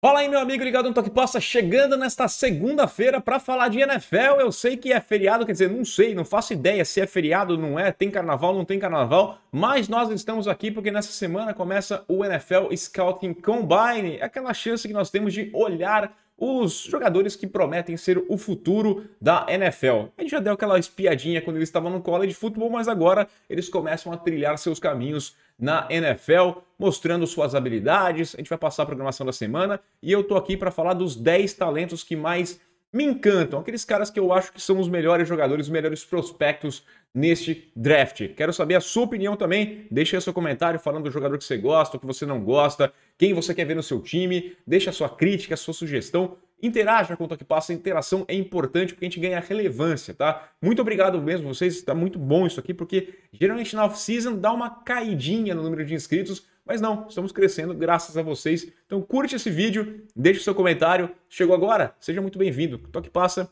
Fala aí, meu amigo ligado no Toque Passa, chegando nesta segunda-feira para falar de NFL. Eu sei que é feriado, quer dizer, não sei, não faço ideia se é feriado, ou não é, tem carnaval, não tem carnaval, mas nós estamos aqui porque nessa semana começa o NFL Scouting Combine, é aquela chance que nós temos de olhar os jogadores que prometem ser o futuro da NFL. A gente já deu aquela espiadinha quando eles estavam no college de futebol, mas agora eles começam a trilhar seus caminhos na NFL, mostrando suas habilidades. A gente vai passar a programação da semana e eu tô aqui para falar dos 10 talentos que mais me encantam, aqueles caras que eu acho que são os melhores jogadores, os melhores prospectos neste draft. Quero saber a sua opinião também. Deixe aí seu comentário falando do jogador que você gosta, o que você não gosta, quem você quer ver no seu time. Deixe a sua crítica, a sua sugestão. Interaja com o Toque passa, a interação é importante porque a gente ganha relevância, tá? Muito obrigado mesmo vocês, está muito bom isso aqui, porque geralmente na off-season dá uma caidinha no número de inscritos, mas não, estamos crescendo graças a vocês. Então curte esse vídeo, deixe seu comentário. Chegou agora? Seja muito bem-vindo. Toque Passa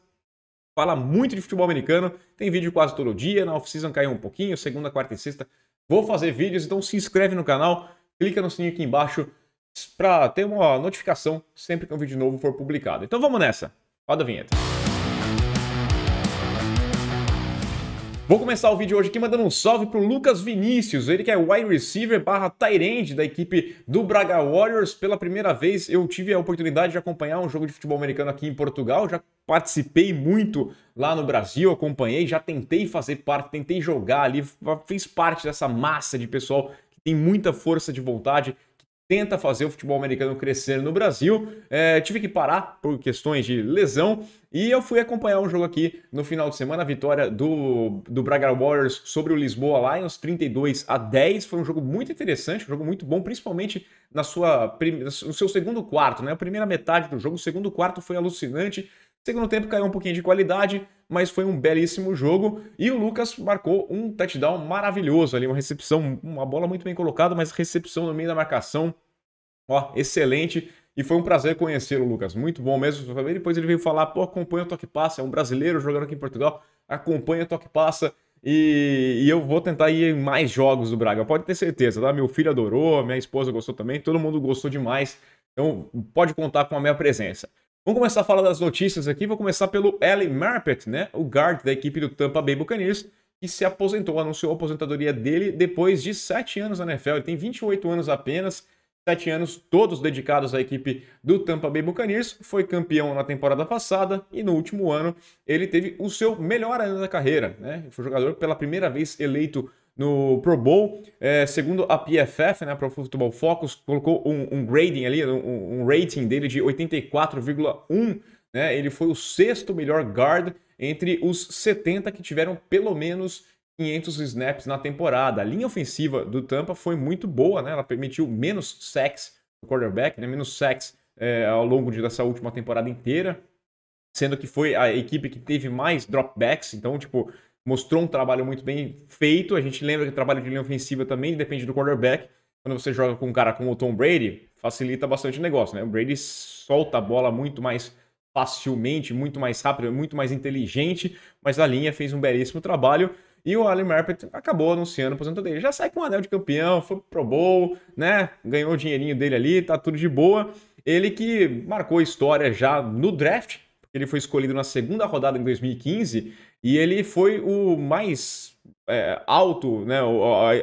fala muito de futebol americano, tem vídeo quase todo dia, na off-season caiu um pouquinho, segunda, quarta e sexta. Vou fazer vídeos, então se inscreve no canal, clica no sininho aqui embaixo para ter uma notificação sempre que um vídeo novo for publicado. Então vamos nessa. Roda a vinheta. Vou começar o vídeo hoje aqui mandando um salve pro Lucas Vinícius, ele que é wide receiver barra end da equipe do Braga Warriors. Pela primeira vez eu tive a oportunidade de acompanhar um jogo de futebol americano aqui em Portugal, já participei muito lá no Brasil, acompanhei, já tentei fazer parte, tentei jogar ali, fiz parte dessa massa de pessoal que tem muita força de vontade, tenta fazer o futebol americano crescer no Brasil. É, tive que parar por questões de lesão e eu fui acompanhar um jogo aqui no final de semana, a vitória do, do Braga Warriors sobre o Lisboa Lions, 32 a 10. Foi um jogo muito interessante, um jogo muito bom, principalmente na sua, no seu segundo quarto, né? A primeira metade do jogo, o segundo quarto foi alucinante. Segundo tempo caiu um pouquinho de qualidade, mas foi um belíssimo jogo e o Lucas marcou um touchdown maravilhoso ali, uma recepção, uma bola muito bem colocada, mas recepção no meio da marcação, ó, excelente. E foi um prazer conhecê-lo, Lucas. Muito bom mesmo. Depois ele veio falar, pô, acompanha o Toque Passa, é um brasileiro jogando aqui em Portugal, acompanha o Toque Passa. E, e, eu vou tentar ir em mais jogos do Braga, pode ter certeza, tá? Meu filho adorou, minha esposa gostou também, todo mundo gostou demais. Então pode contar com a minha presença. Vamos começar a falar das notícias aqui. Vou começar pelo Ellie Marpet, né? O guard da equipe do Tampa Bay Buccaneers, que se aposentou, anunciou a aposentadoria dele depois de 7 anos na NFL. Ele tem 28 anos apenas, 7 anos todos dedicados à equipe do Tampa Bay Buccaneers. Foi campeão na temporada passada e no último ano ele teve o seu melhor ano da carreira, né? Foi jogador pela primeira vez eleito no Pro Bowl. É, segundo a PFF, né, Pro Football Focus, colocou um, um grading ali, um, um rating dele de 84,1. Né? Ele foi o sexto melhor guard entre os 70 que tiveram pelo menos 500 snaps na temporada. A linha ofensiva do Tampa foi muito boa, né? Ela permitiu menos sacks do quarterback, né? menos sacks é, ao longo de, dessa última temporada inteira, sendo que foi a equipe que teve mais dropbacks. Então, tipo, mostrou um trabalho muito bem feito. A gente lembra que o trabalho de linha ofensiva também depende do quarterback. Quando você joga com um cara como o Tom Brady, facilita bastante o negócio, né? O Brady solta a bola muito mais facilmente, muito mais rápido, muito mais inteligente, mas a linha fez um belíssimo trabalho e o Allen Merpet acabou anunciando o a dele. Já sai com o anel de campeão, foi pro Bowl, né? Ganhou o dinheirinho dele ali, tá tudo de boa. Ele que marcou história já no draft, ele foi escolhido na segunda rodada em 2015 e ele foi o mais é, alto, né?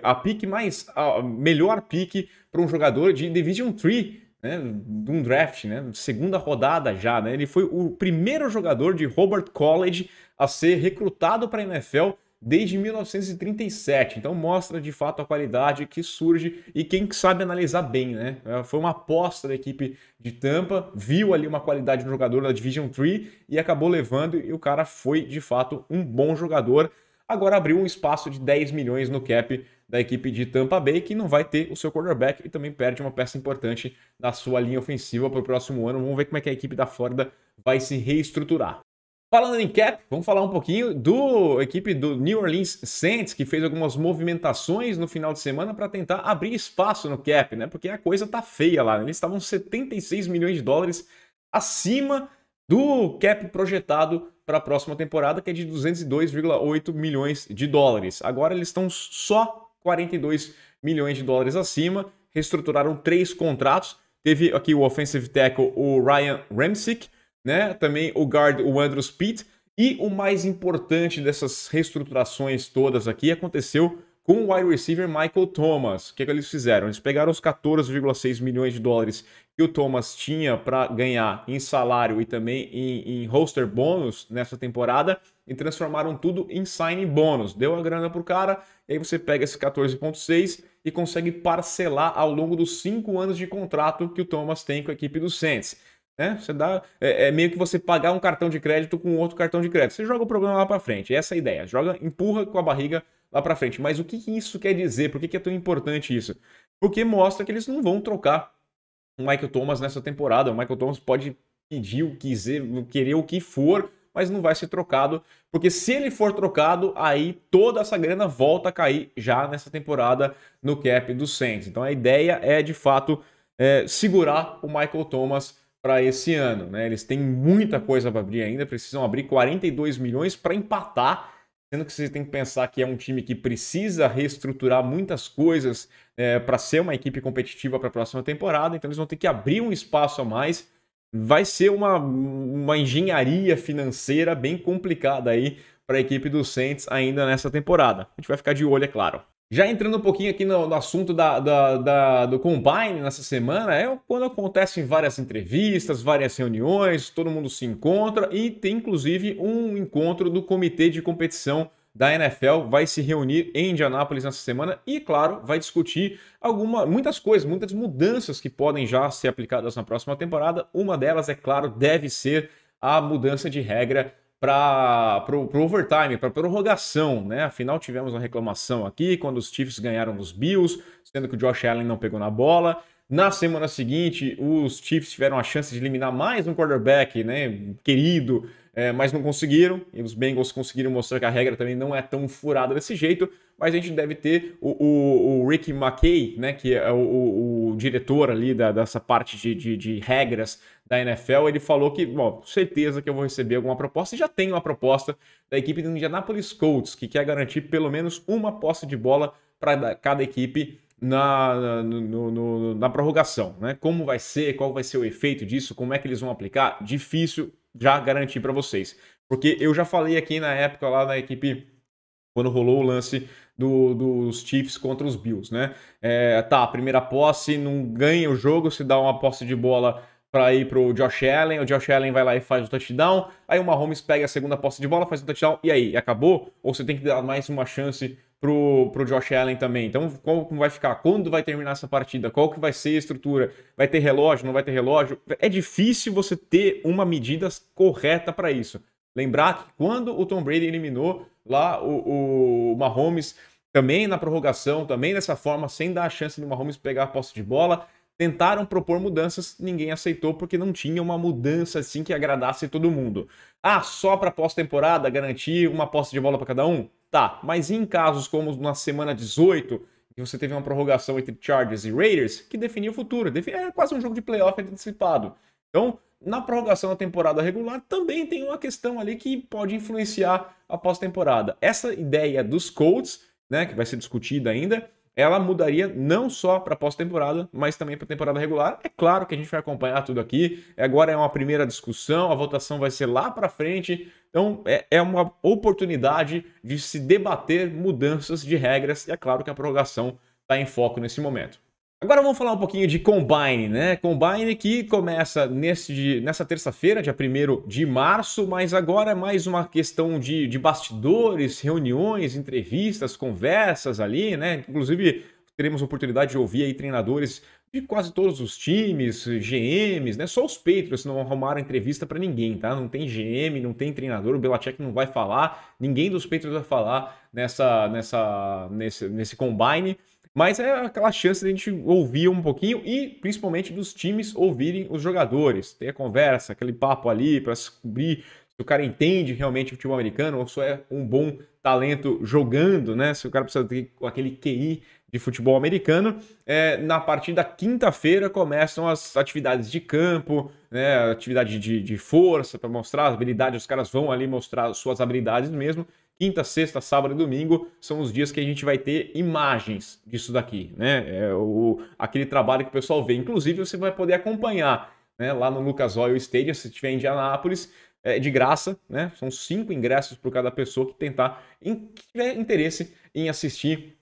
A, a pique mais. A melhor pique para um jogador de Division 3 né, de um draft, né, segunda rodada já, né, ele foi o primeiro jogador de Robert College a ser recrutado para a NFL desde 1937. Então mostra de fato a qualidade que surge e quem sabe analisar bem, né? É, foi uma aposta da equipe de Tampa, viu ali uma qualidade no jogador da Division 3 e acabou levando e o cara foi de fato um bom jogador. Agora abriu um espaço de 10 milhões no cap da equipe de Tampa Bay, que não vai ter o seu quarterback e também perde uma peça importante da sua linha ofensiva para o próximo ano. Vamos ver como é que a equipe da Flórida vai se reestruturar. Falando em cap, vamos falar um pouquinho do equipe do New Orleans Saints, que fez algumas movimentações no final de semana para tentar abrir espaço no cap, né? Porque a coisa tá feia lá. Né? Eles estavam 76 milhões de dólares acima do cap projetado para a próxima temporada, que é de 202,8 milhões de dólares. Agora eles estão só 42 milhões de dólares acima, reestruturaram três contratos. Teve aqui o offensive tackle, o Ryan Ramsick, né? Também o guard, o andrew speed E o mais importante dessas reestruturações todas aqui aconteceu com o wide receiver Michael Thomas. O que, é que eles fizeram? Eles pegaram os 14,6 milhões de dólares que o Thomas tinha para ganhar em salário e também em, em roster bônus nessa temporada e transformaram tudo em signing bônus. Deu a grana pro cara, e aí você pega esse 14,6 e consegue parcelar ao longo dos 5 anos de contrato que o Thomas tem com a equipe do Saints. Né? Você dá, é, é, meio que você pagar um cartão de crédito com outro cartão de crédito. Você joga o problema lá para frente. Essa é a ideia. Joga, empurra com a barriga lá para frente. Mas o que, que, isso quer dizer? Por que, que é tão importante isso? Porque mostra que eles não vão trocar o Michael Thomas nessa temporada. O Michael Thomas pode pedir o quiser, querer o que for, mas não vai ser trocado, porque se ele for trocado, aí toda essa grana volta a cair já nessa temporada no cap do Saints. Então a ideia é de fato é, segurar o Michael Thomas para esse ano. Né? Eles têm muita coisa para abrir ainda, precisam abrir 42 milhões para empatar, sendo que você tem que pensar que é um time que precisa reestruturar muitas coisas é, para ser uma equipe competitiva para a próxima temporada, então eles vão ter que abrir um espaço a mais. Vai ser uma, uma engenharia financeira bem complicada aí para a equipe do Saints ainda nessa temporada. A gente vai ficar de olho, é claro. Já entrando um pouquinho aqui no, no assunto da, da, da, do Combine nessa semana, é quando acontecem várias entrevistas, várias reuniões, todo mundo se encontra e tem inclusive um encontro do comitê de competição da NFL vai se reunir em Indianápolis nessa semana e, claro, vai discutir alguma, muitas coisas, muitas mudanças que podem já ser aplicadas na próxima temporada. Uma delas, é claro, deve ser a mudança de regra para o overtime, para prorrogação, né? Afinal, tivemos uma reclamação aqui quando os Chiefs ganharam os Bills, sendo que o Josh Allen não pegou na bola. Na semana seguinte, os Chiefs tiveram a chance de eliminar mais um quarterback, né? Querido é, mas não conseguiram. E os Bengals conseguiram mostrar que a regra também não é tão furada desse jeito. Mas a gente deve ter o, o, o Rick McKay, né, que é o, o diretor ali da, dessa parte de, de, de, regras da NFL. Ele falou que, bom, certeza que eu vou receber alguma proposta. E já tem uma proposta da equipe do Indianapolis Colts, que quer garantir pelo menos uma posse de bola para cada equipe na, no, no, na prorrogação, né? Como vai ser, qual vai ser o efeito disso, como é que eles vão aplicar? Difícil, já garantir para vocês. Porque eu já falei aqui na época, lá na equipe, quando rolou o lance do, dos Chiefs contra os Bills, né? É, tá, primeira posse, não ganha o jogo, se dá uma posse de bola para ir pro Josh Allen, o Josh Allen vai lá e faz o touchdown, aí o Mahomes pega a segunda posse de bola, faz o touchdown, e aí, acabou? Ou você tem que dar mais uma chance pro, pro Josh Allen também. Então, como vai ficar? Quando vai terminar essa partida? Qual que vai ser a estrutura? Vai ter relógio? Não vai ter relógio? É difícil você ter uma medida correta para isso. Lembrar que quando o Tom Brady eliminou lá o, o Mahomes, também na prorrogação, também dessa forma, sem dar a chance do Mahomes pegar a posse de bola, tentaram propor mudanças, ninguém aceitou porque não tinha uma mudança assim que agradasse todo mundo. Ah, só para pós-temporada garantir uma posse de bola para cada um? Tá, mas em casos como na semana 18, que você teve uma prorrogação entre Chargers e Raiders, que definiu o futuro. É quase um jogo de playoff antecipado. Então, na prorrogação da temporada regular, também tem uma questão ali que pode influenciar a pós-temporada. Essa ideia dos Colts, né, que vai ser discutida ainda, ela mudaria não só para pós-temporada, mas também para temporada regular. É claro que a gente vai acompanhar tudo aqui. É agora é uma primeira discussão, a votação vai ser lá para frente. Então é, é, uma oportunidade de se debater mudanças de regras e é claro que a prorrogação está em foco nesse momento. Agora vamos falar um pouquinho de Combine, né? Combine que começa nesse, nessa terça-feira, dia 1 de março, mas agora é mais uma questão de, de bastidores, reuniões, entrevistas, conversas ali, né? Inclusive, teremos oportunidade de ouvir aí treinadores de quase todos os times, GMs, né? Só os Patriots não arrumaram entrevista para ninguém, tá? Não tem GM, não tem treinador, o Belichick não vai falar, ninguém dos Patriots vai falar nessa, nessa, nesse, nesse combine. Mas é aquela chance de a gente ouvir um pouquinho e principalmente dos times ouvirem os jogadores, ter a conversa, aquele papo ali para descobrir se o cara entende realmente o futebol americano ou só é um bom talento jogando, né? Se o cara precisa ter aquele QI de futebol americano. É, na partir da quinta-feira começam as atividades de campo, né, atividade de, de força para mostrar as habilidades, os caras vão ali mostrar suas habilidades mesmo. Quinta, sexta, sábado e domingo são os dias que a gente vai ter imagens disso daqui, né? É o, aquele trabalho que o pessoal vê. Inclusive, você vai poder acompanhar né, lá no Lucas Oil Stadium, se estiver em Indianápolis, é de graça, né? São cinco ingressos para cada pessoa que tentar, em, que tiver interesse em assistir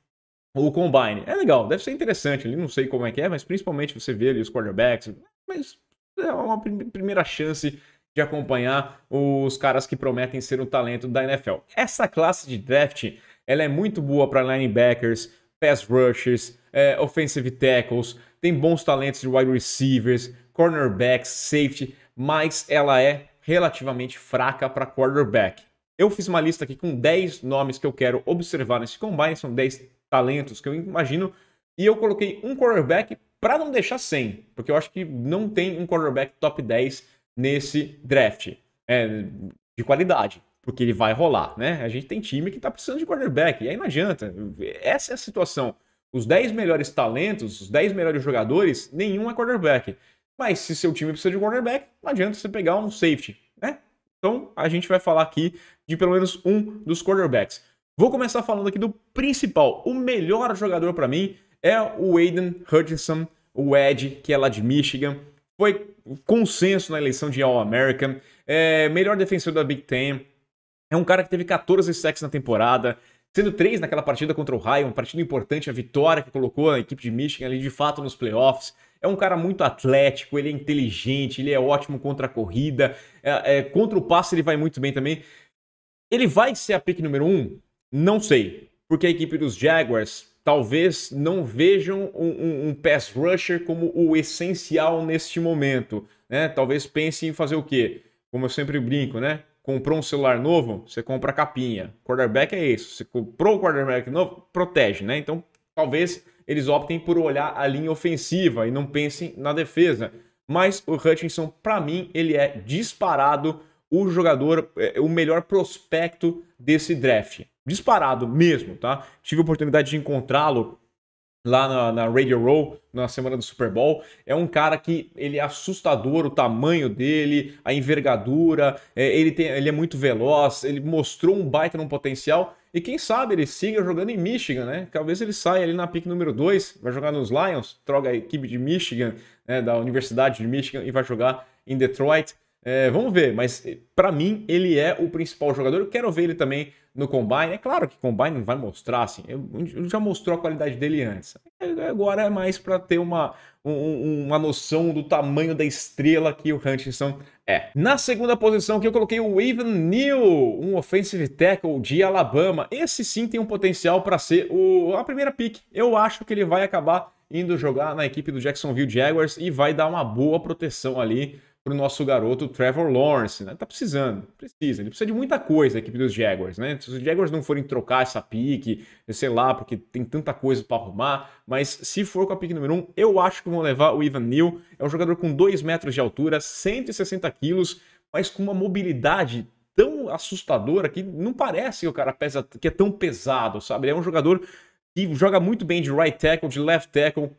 o Combine. É legal, deve ser interessante ali, não sei como é que é, mas principalmente você vê ali os quarterbacks, mas é uma primeira chance de acompanhar os caras que prometem ser o talento da NFL. Essa classe de draft ela é muito boa para linebackers, pass rushers, é, offensive tackles, tem bons talentos de wide receivers, cornerbacks, safety, mas ela é relativamente fraca para quarterback. Eu fiz uma lista aqui com 10 nomes que eu quero observar nesse combine, são 10 talentos que eu imagino, e eu coloquei um quarterback para não deixar sem, porque eu acho que não tem um quarterback top 10 nesse draft. É, de qualidade, porque ele vai rolar, né? A gente tem time que tá precisando de quarterback, e aí não adianta. Essa é a situação. Os 10 melhores talentos, os 10 melhores jogadores, nenhum é quarterback. Mas se seu time precisa de quarterback, não adianta você pegar um safety, né? Então a gente vai falar aqui de pelo menos um dos quarterbacks. Vou começar falando aqui do principal. O melhor jogador para mim é o Aiden Hutchinson, o Ed, que é lá de Michigan. Foi consenso na eleição de All-American, é melhor defensor da Big Ten, é um cara que teve 14 sacks na temporada, sendo três naquela partida contra o Ryan, uma partida importante, a vitória que colocou a equipe de Michigan ali de fato nos playoffs. É um cara muito atlético, ele é inteligente, ele é ótimo contra a corrida, é, é, contra o passe ele vai muito bem também. Ele vai ser a pick número um? Não sei, porque a equipe dos Jaguars talvez não vejam um, um, um pass rusher como o essencial neste momento. Né? Talvez pensem em fazer o quê? Como eu sempre brinco, né? Comprou um celular novo, você compra a capinha. Quarterback é isso. Você comprou o quarterback novo, protege, né? Então, talvez eles optem por olhar a linha ofensiva e não pensem na defesa. Mas o Hutchinson, para mim, ele é disparado o jogador, é, o melhor prospecto desse draft. Disparado mesmo, tá? Tive a oportunidade de encontrá-lo lá na, na, Radio Row, na semana do Super Bowl. É um cara que ele é assustador, o tamanho dele, a envergadura, é, ele, tem, ele é muito veloz, ele mostrou um baita num potencial. E quem sabe ele siga jogando em Michigan, né? Talvez ele saia ali na pick número 2, vai jogar nos Lions, troca a equipe de Michigan, né, da Universidade de Michigan, e vai jogar em Detroit. É, vamos ver, mas eh, para mim ele é o principal jogador. Eu quero ver ele também no Combine. É claro que Combine não vai mostrar, assim, ele já mostrou a qualidade dele antes. É, agora é mais para ter uma, um, uma noção do tamanho da estrela que o Hutchinson é. Na segunda posição que eu coloquei o Evan Neal, um offensive tackle de Alabama. Esse sim tem um potencial para ser o, a primeira pick. Eu acho que ele vai acabar indo jogar na equipe do Jacksonville Jaguars e vai dar uma boa proteção ali para o nosso garoto Trevor Lawrence. Né? Tá precisando, precisa. Ele precisa de muita coisa, a equipe dos Jaguars, né? Se os Jaguars não forem trocar essa pique, sei lá, porque tem tanta coisa para arrumar, mas se for com a pique número 1, um, eu acho que vão levar o Ivan Neal. É um jogador com 2 metros de altura, 160 quilos, mas com uma mobilidade tão assustadora que não parece que o cara pesa, que é tão pesado, sabe? Ele é um jogador que joga muito bem de right tackle, de left tackle,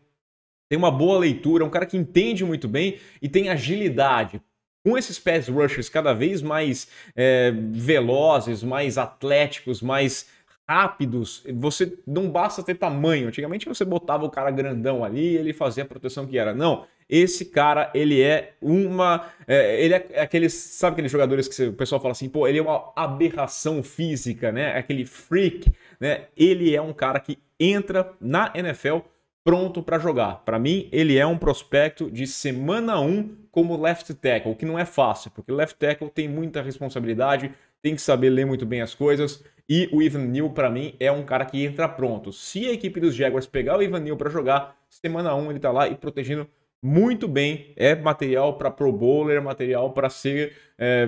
tem uma boa leitura, é um cara que entende muito bem e tem agilidade. Com esses pass rushers cada vez mais é, velozes, mais atléticos, mais rápidos, você não basta ter tamanho. Antigamente você botava o cara grandão ali e ele fazia a proteção que era. Não, esse cara, ele é uma. É, ele é aqueles. Sabe aqueles jogadores que o pessoal fala assim, pô, ele é uma aberração física, né? Aquele freak, né? Ele é um cara que entra na NFL pronto para jogar. Para mim, ele é um prospecto de semana 1 um como left tackle, o que não é fácil, porque left tackle tem muita responsabilidade, tem que saber ler muito bem as coisas. E o Ivan Neal, para mim, é um cara que entra pronto. Se a equipe dos Jaguars pegar o Ivan Neal para jogar, semana 1 um ele está lá e protegendo muito bem. É material para Pro Bowler, é material para ser é,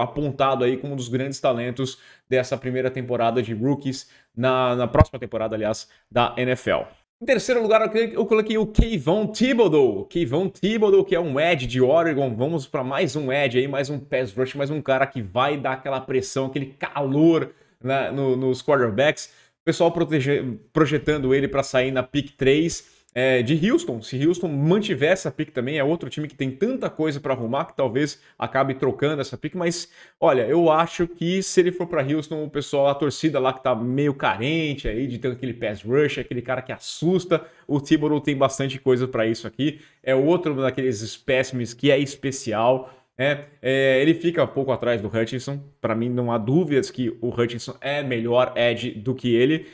apontado aí como um dos grandes talentos dessa primeira temporada de rookies, na, na próxima temporada, aliás, da NFL. Em terceiro lugar, eu coloquei o Kayvon Thibodeau. Kayvon Thibodeau, que é um Ed de Oregon. Vamos para mais um Ed aí, mais um pass rush, mais um cara que vai dar aquela pressão, aquele calor né, no, nos quarterbacks. O pessoal protege, projetando ele para sair na pick 3 é, de Houston. Se Houston mantiver essa pick também, é outro time que tem tanta coisa para arrumar que talvez acabe trocando essa pick. Mas olha, eu acho que se ele for para Houston, o pessoal, a torcida lá que tá meio carente aí de ter aquele pass rush, aquele cara que assusta, o Thibodeau tem bastante coisa para isso aqui. É outro daqueles espécimes que é especial. É, é, ele fica um pouco atrás do Hutchinson. Para mim, não há dúvidas que o Hutchinson é melhor Ed do que ele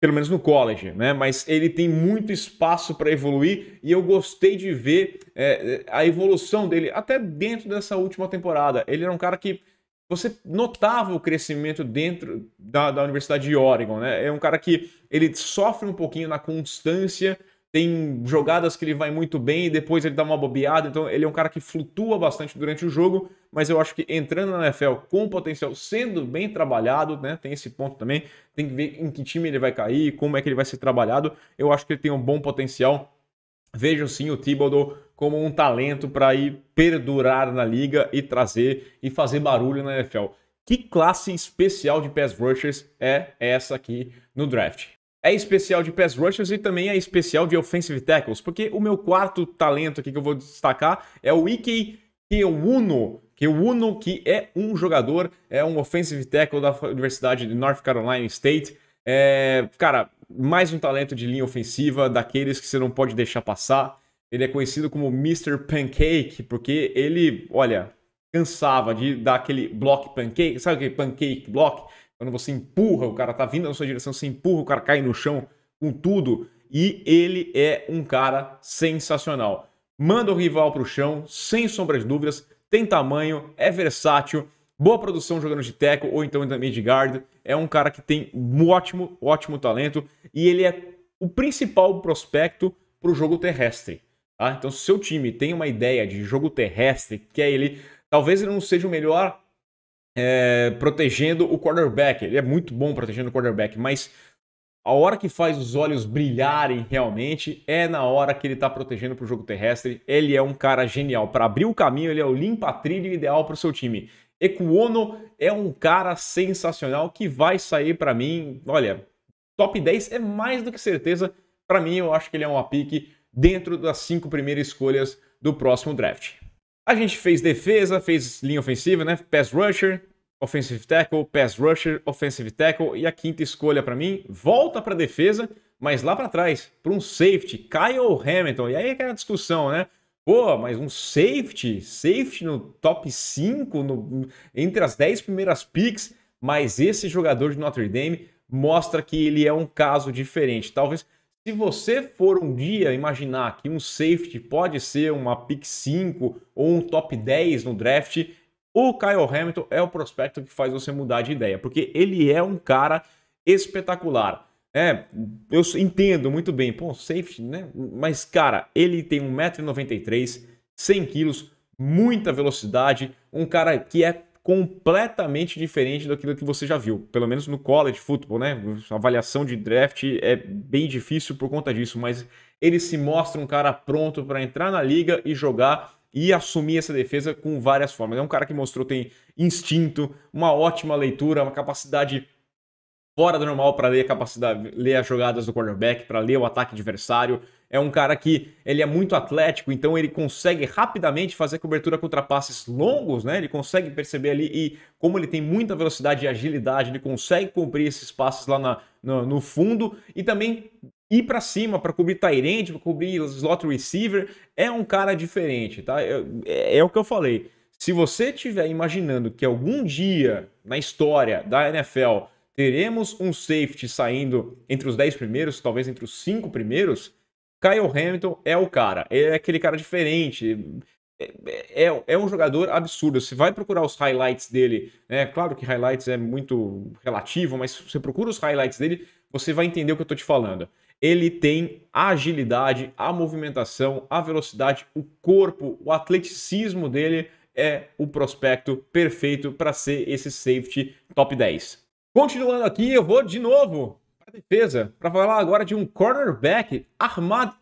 pelo menos no college, né? Mas ele tem muito espaço para evoluir e eu gostei de ver é, é, a evolução dele até dentro dessa última temporada. Ele era um cara que você notava o crescimento dentro da, da Universidade de Oregon, né? É um cara que ele sofre um pouquinho na constância tem jogadas que ele vai muito bem e depois ele dá uma bobeada. Então ele é um cara que flutua bastante durante o jogo, mas eu acho que entrando na NFL com potencial sendo bem trabalhado, né? Tem esse ponto também. Tem que ver em que time ele vai cair, como é que ele vai ser trabalhado. Eu acho que ele tem um bom potencial. Vejo sim o Thibodeau como um talento para ir perdurar na liga e trazer e fazer barulho na NFL. Que classe especial de pass rushers é essa aqui no draft? é especial de pass rushers e também é especial de offensive tackles, porque o meu quarto talento aqui que eu vou destacar é o Ikei Keuno, Keuno que é um jogador, é um offensive tackle da Universidade de North Carolina State. É, cara, mais um talento de linha ofensiva, daqueles que você não pode deixar passar. Ele é conhecido como Mr. Pancake, porque ele, olha, cansava de dar aquele block pancake, sabe aquele pancake block? Quando você empurra, o cara tá vindo na sua direção, você empurra, o cara cai no chão com tudo. E ele é um cara sensacional. Manda o rival pro chão, sem sombras de dúvidas. Tem tamanho, é versátil, boa produção jogando de teco ou então também de guard. É um cara que tem um ótimo, ótimo talento. E ele é o principal prospecto para o jogo terrestre. Tá? Então, se o seu time tem uma ideia de jogo terrestre, que é ele, talvez ele não seja o melhor é, protegendo o quarterback. Ele é muito bom protegendo o quarterback, mas a hora que faz os olhos brilharem realmente é na hora que ele está protegendo para o jogo terrestre. Ele é um cara genial. Para abrir o caminho, ele é o limpa-trilho ideal para o seu time. Ekuono é um cara sensacional que vai sair para mim. Olha, top 10 é mais do que certeza. Para mim, eu acho que ele é uma pique dentro das cinco primeiras escolhas do próximo draft. A gente fez defesa, fez linha ofensiva, né? Pass rusher, offensive tackle, pass rusher, offensive tackle. E a quinta escolha para mim, volta para defesa, mas lá para trás, para um safety, Kyle Hamilton. E aí é aquela discussão, né? Pô, mas um safety, safety no top 5, no, entre as 10 primeiras picks, mas esse jogador de Notre Dame mostra que ele é um caso diferente. Talvez se você for um dia imaginar que um safety pode ser uma pick 5 ou um top 10 no draft, o Kyle Hamilton é o prospecto que faz você mudar de ideia, porque ele é um cara espetacular. É, eu entendo muito bem, pô, safety, né? Mas, cara, ele tem 1,93m, 100kg, muita velocidade, um cara que é completamente diferente daquilo que você já viu. Pelo menos no college football, né? A avaliação de draft é bem difícil por conta disso, mas ele se mostra um cara pronto para entrar na liga e jogar e assumir essa defesa com várias formas. É um cara que mostrou tem instinto, uma ótima leitura, uma capacidade fora do normal para ler a capacidade, ler as jogadas do quarterback, para ler o ataque adversário é um cara que ele é muito atlético, então ele consegue rapidamente fazer cobertura contra passes longos, né? Ele consegue perceber ali e como ele tem muita velocidade e agilidade, ele consegue cumprir esses passes lá na, no, no fundo e também ir para cima para cobrir Tyrande, para cobrir slot receiver, é um cara diferente, tá? é, é, é o que eu falei. Se você estiver imaginando que algum dia na história da NFL teremos um safety saindo entre os 10 primeiros, talvez entre os 5 primeiros, Kyle Hamilton é o cara. Ele é aquele cara diferente. É, é, é, é um jogador absurdo. Você vai procurar os highlights dele, né? Claro que highlights é muito relativo, mas se você procura os highlights dele, você vai entender o que eu tô te falando. Ele tem a agilidade, a movimentação, a velocidade, o corpo, o atleticismo dele é o prospecto perfeito para ser esse safety top 10. Continuando aqui, eu vou de novo defesa para falar agora de um cornerback, Ahmad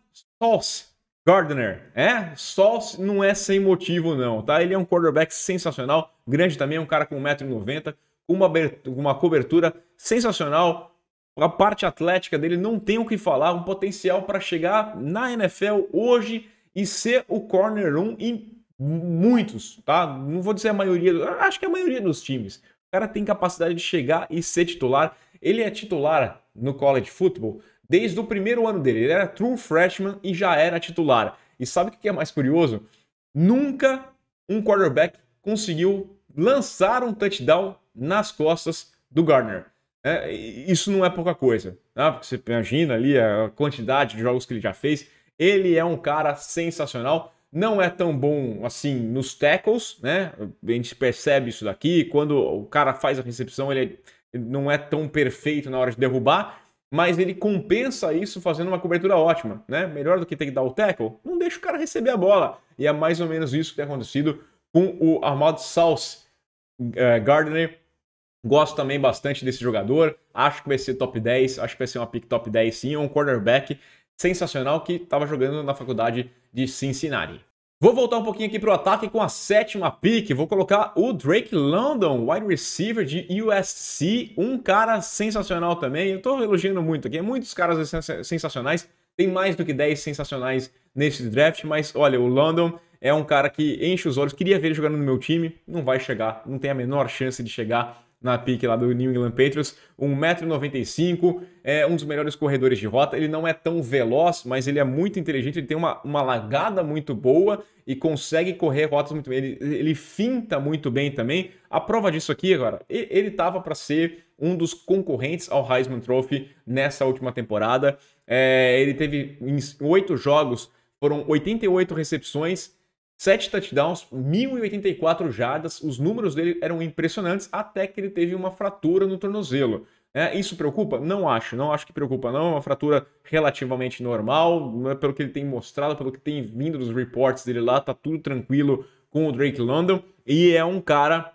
Sauce Gardner. É, Sauce não é sem motivo não, tá? Ele é um cornerback sensacional, grande também, um cara com 1,90m, uma, uma cobertura sensacional, a parte atlética dele não tem o que falar, um potencial para chegar na NFL hoje e ser o corner 1 em muitos, tá? Não vou dizer a maioria, acho que é a maioria dos times. O cara tem capacidade de chegar e ser titular. Ele é titular no college football desde o primeiro ano dele. Ele era true freshman e já era titular. E sabe o que é mais curioso? Nunca um quarterback conseguiu lançar um touchdown nas costas do Gardner. É, isso não é pouca coisa, né? porque você imagina ali a quantidade de jogos que ele já fez. Ele é um cara sensacional, não é tão bom assim nos tackles, né? A gente percebe isso daqui. Quando o cara faz a recepção, ele é não é tão perfeito na hora de derrubar, mas ele compensa isso fazendo uma cobertura ótima, né? Melhor do que ter que dar o tackle, não deixa o cara receber a bola. E é mais ou menos isso que tem acontecido com o Ahmad Sauce. É, Gardner, gosto também bastante desse jogador, acho que vai ser top 10, acho que vai ser uma pick top 10 sim, é um cornerback sensacional que estava jogando na faculdade de Cincinnati. Vou voltar um pouquinho aqui para o ataque com a sétima pick. Vou colocar o Drake London, wide receiver de USC. Um cara sensacional também. Eu estou elogiando muito aqui. Muitos caras sensacionais. Tem mais do que 10 sensacionais nesse draft. Mas olha, o London é um cara que enche os olhos. Queria ver ele jogando no meu time. Não vai chegar. Não tem a menor chance de chegar na pique lá do New England Patriots, 1,95m, é um dos melhores corredores de rota. Ele não é tão veloz, mas ele é muito inteligente, ele tem uma, uma lagada muito boa e consegue correr rotas muito bem. Ele, ele finta muito bem também. A prova disso aqui, agora, ele estava para ser um dos concorrentes ao Heisman Trophy nessa última temporada. É, ele teve em oito jogos, foram 88 recepções 7 touchdowns, 1.084 jardas, os números dele eram impressionantes até que ele teve uma fratura no tornozelo. É, isso preocupa? Não acho, não acho que preocupa, não. É uma fratura relativamente normal, é pelo que ele tem mostrado, pelo que tem vindo dos reports dele lá, tá tudo tranquilo com o Drake London. E é um cara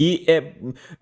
e é,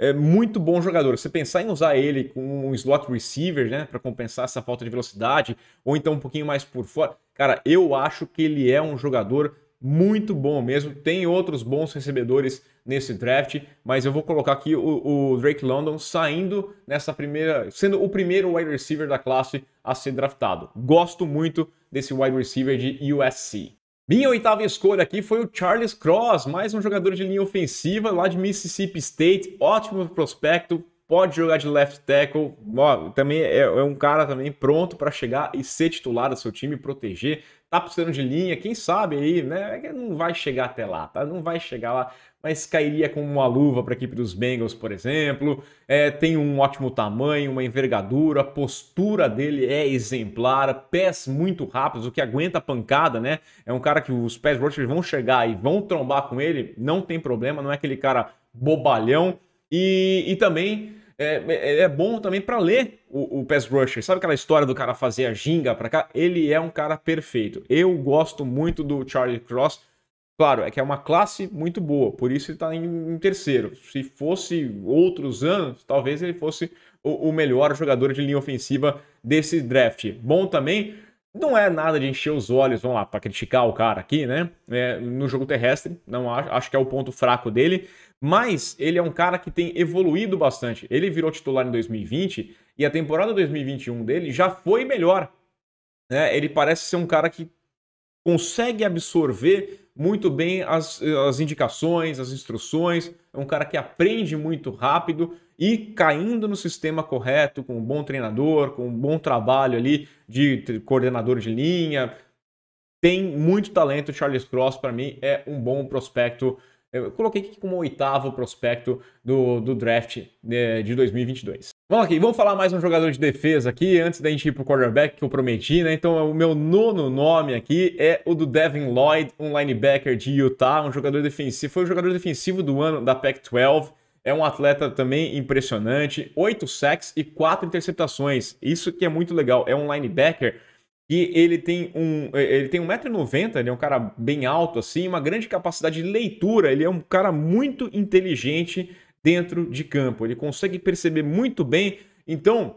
é, muito bom jogador. Você pensar em usar ele com um slot receiver, né, para compensar essa falta de velocidade, ou então um pouquinho mais por fora. Cara, eu acho que ele é um jogador muito bom mesmo. Tem outros bons recebedores nesse draft, mas eu vou colocar aqui o, o, Drake London saindo nessa primeira, sendo o primeiro wide receiver da classe a ser draftado. Gosto muito desse wide receiver de USC. Minha oitava escolha aqui foi o Charles Cross, mais um jogador de linha ofensiva lá de Mississippi State, ótimo prospecto, pode jogar de left tackle. Ó, também é, é, um cara também pronto para chegar e ser titular do seu time, proteger. Tá precisando de linha, quem sabe aí, né? É não vai chegar até lá, tá? Não vai chegar lá, mas cairia como uma luva para a equipe dos Bengals, por exemplo. É, tem um ótimo tamanho, uma envergadura, a postura dele é exemplar, pés muito rápidos, o que aguenta a pancada, né? É um cara que os pés rushers vão chegar e vão trombar com ele, não tem problema, não é aquele cara bobalhão. e, e também é, é, é bom também para ler o, o pass rusher. Sabe aquela história do cara fazer a ginga para cá? Ele é um cara perfeito. Eu gosto muito do Charlie Cross. Claro, é que é uma classe muito boa, por isso ele está em, em, terceiro. Se fosse outros anos, talvez ele fosse o, o melhor jogador de linha ofensiva desse draft. Bom também, não é nada de encher os olhos, vamos lá, para criticar o cara aqui, né? É, no jogo terrestre, não acho, acho que é o ponto fraco dele. Mas ele é um cara que tem evoluído bastante. Ele virou titular em 2020 e a temporada 2021 dele já foi melhor. Né? Ele parece ser um cara que consegue absorver muito bem as, as indicações, as instruções, é um cara que aprende muito rápido e caindo no sistema correto, com um bom treinador, com um bom trabalho ali de coordenador de linha. Tem muito talento, Charles Cross, para mim, é um bom prospecto eu coloquei aqui como oitavo prospecto do, do draft né, de, 2022. Vamos aqui, vamos falar mais um jogador de defesa aqui, antes da gente ir pro quarterback que eu prometi, né? Então, o meu nono nome aqui é o do Devin Lloyd, um linebacker de Utah, um jogador defensivo, foi o jogador defensivo do ano da Pac-12. É um atleta também impressionante, 8 sacks e 4 interceptações. Isso que é muito legal, é um linebacker que ele tem um eh, ele tem 1,90m, ele é um cara bem alto assim, uma grande capacidade de leitura, ele é um cara muito inteligente dentro de campo, ele consegue perceber muito bem. Então,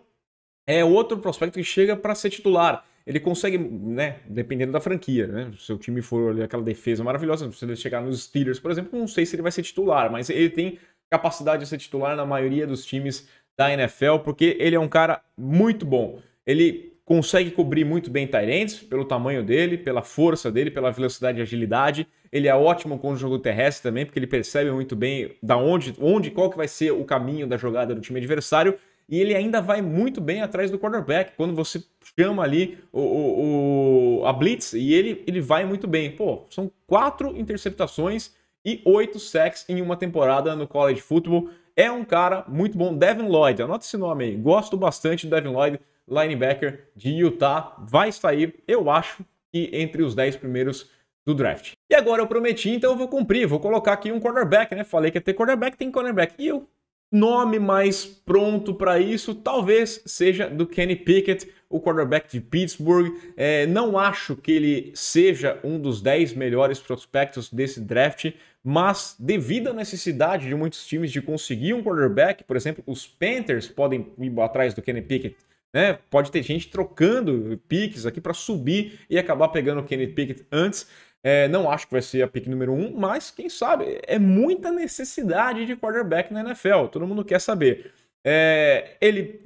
é outro prospecto que chega para ser titular. Ele consegue, né, dependendo da franquia, né? Se o time for ali, aquela defesa maravilhosa, se ele chegar nos Steelers, por exemplo, não sei se ele vai ser titular, mas ele tem capacidade de ser titular na maioria dos times da NFL, porque ele é um cara muito bom. Ele consegue cobrir muito bem Tyrants, pelo tamanho dele, pela força dele, pela velocidade e agilidade. Ele é ótimo com o jogo terrestre também, porque ele percebe muito bem da onde, onde, qual que vai ser o caminho da jogada do time adversário. E ele ainda vai muito bem atrás do cornerback. Quando você chama ali o, o, o a blitz e ele, ele vai muito bem. Pô, são quatro interceptações e oito sacks em uma temporada no college football. É um cara muito bom. Devin Lloyd, anota esse nome aí. Gosto bastante do Devin Lloyd linebacker de Utah, vai sair, eu acho, que entre os 10 primeiros do draft. E agora eu prometi, então eu vou cumprir, vou colocar aqui um cornerback, né? Falei que ia ter cornerback, tem cornerback. E o nome mais pronto para isso talvez seja do Kenny Pickett, o quarterback de Pittsburgh. É, não acho que ele seja um dos 10 melhores prospectos desse draft, mas devido à necessidade de muitos times de conseguir um quarterback, por exemplo, os Panthers podem ir atrás do Kenny Pickett né? Pode ter gente trocando piques aqui para subir e acabar pegando o Kenny Pickett antes. É, não acho que vai ser a pick número um, mas quem sabe? É muita necessidade de quarterback na NFL. Todo mundo quer saber. É, ele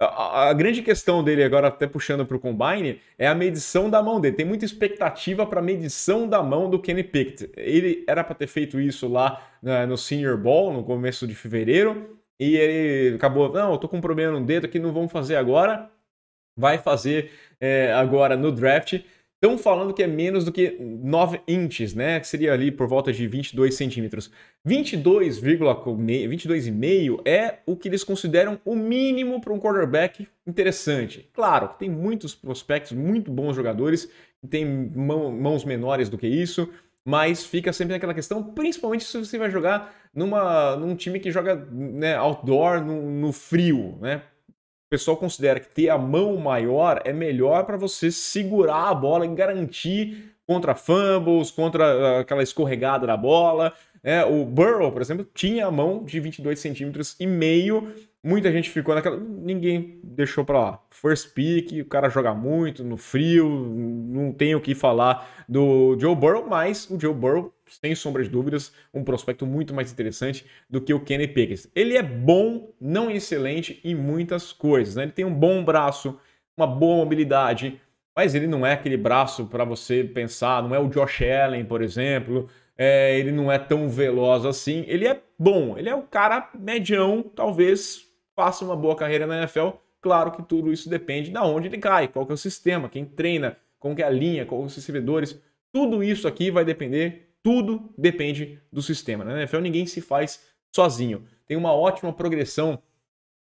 a, grande questão dele, agora até puxando para o Combine, é a medição da mão dele. Tem muita expectativa para a medição da mão do Kenny Pickett. Ele era para ter feito isso lá né, no Senior Bowl, no começo de fevereiro e ele acabou, não, eu tô com um problema no dedo aqui, não vamos fazer agora, vai fazer é, agora no draft. Estão falando que é menos do que 9 inches, né? Que seria ali por volta de 22 centímetros. 22,5 é o que eles consideram o mínimo para um quarterback interessante. Claro, tem muitos prospectos, muito bons jogadores, que têm mãos menores do que isso, mas fica sempre naquela questão, principalmente se você vai jogar numa, num time que joga né, outdoor no, no frio, né? O pessoal considera que ter a mão maior é melhor para você segurar a bola e garantir contra fumbles, contra ah, aquela escorregada da bola. né o Burrow, por exemplo, tinha a mão de 22 centímetros e meio Muita gente ficou naquela. Ninguém deixou pra lá. First pick, o cara joga muito no frio, não tem o que falar do Joe Burrow, mas o Joe Burrow, sem sombra de dúvidas, um prospecto muito mais interessante do que o Kenny Pickett. Ele é bom, não excelente em muitas coisas, né? Ele tem um bom braço, uma boa mobilidade, mas ele não é aquele braço para você pensar, não é o Josh Allen, por exemplo, é, ele não é tão veloz assim. Ele é bom, ele é o cara medião, talvez faça uma boa carreira na NFL. Claro que tudo isso depende de onde ele cai, qual que é o sistema, quem treina, como que é a linha, qual os recebedores. Tudo isso aqui vai depender, tudo depende do sistema. Na NFL ninguém se faz sozinho. Tem uma ótima progressão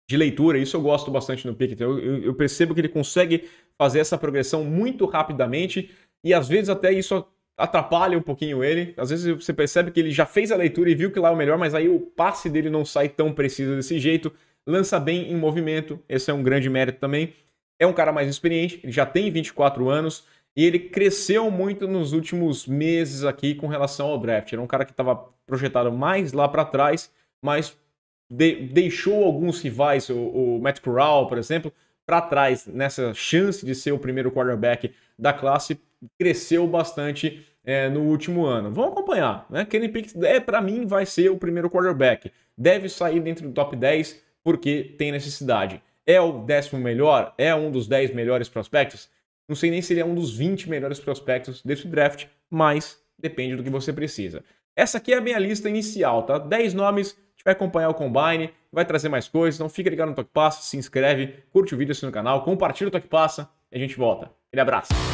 de leitura, isso eu gosto bastante no Pickett. Eu, eu, eu percebo que ele consegue fazer essa progressão muito rapidamente e às vezes até isso atrapalha um pouquinho ele. Às vezes você percebe que ele já fez a leitura e viu que lá é o melhor, mas aí o passe dele não sai tão preciso desse jeito lança bem em movimento, esse é um grande mérito também. É um cara mais experiente, ele já tem 24 anos e ele cresceu muito nos últimos meses aqui com relação ao draft. Era é um cara que estava projetado mais lá para trás, mas de deixou alguns rivais, o, o Matt Corral, por exemplo, para trás nessa chance de ser o primeiro quarterback da classe, cresceu bastante é, no último ano. Vamos acompanhar, né? Kenny Pickett, é, para mim, vai ser o primeiro quarterback. Deve sair dentro do top 10, porque tem necessidade. É o décimo melhor? É um dos 10 melhores prospectos? Não sei nem se ele é um dos 20 melhores prospectos desse draft, mas depende do que você precisa. Essa aqui é a minha lista inicial, tá? 10 nomes, a gente vai acompanhar o Combine, vai trazer mais coisas, então fica ligado no Toque Passa, se inscreve, curte o vídeo aqui no canal, compartilha o Toque Passa e a gente volta. Aquele abraço!